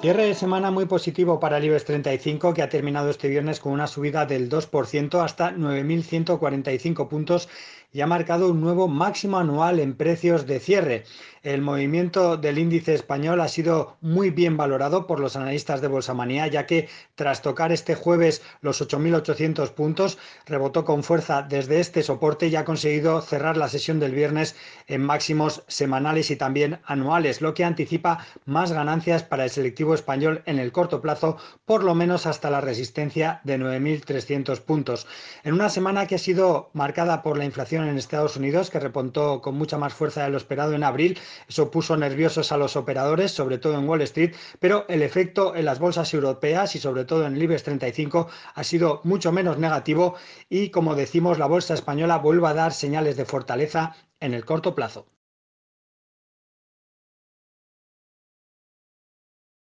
Cierre de semana muy positivo para el IBEX 35 que ha terminado este viernes con una subida del 2% hasta 9.145 puntos y ha marcado un nuevo máximo anual en precios de cierre. El movimiento del índice español ha sido muy bien valorado por los analistas de Bolsa Manía, ya que tras tocar este jueves los 8.800 puntos, rebotó con fuerza desde este soporte y ha conseguido cerrar la sesión del viernes en máximos semanales y también anuales, lo que anticipa más ganancias para el selectivo español en el corto plazo, por lo menos hasta la resistencia de 9.300 puntos. En una semana que ha sido marcada por la inflación en Estados Unidos, que repontó con mucha más fuerza de lo esperado en abril, eso puso nerviosos a los operadores, sobre todo en Wall Street, pero el efecto en las bolsas europeas y sobre todo en el IBEX 35 ha sido mucho menos negativo y, como decimos, la bolsa española vuelve a dar señales de fortaleza en el corto plazo.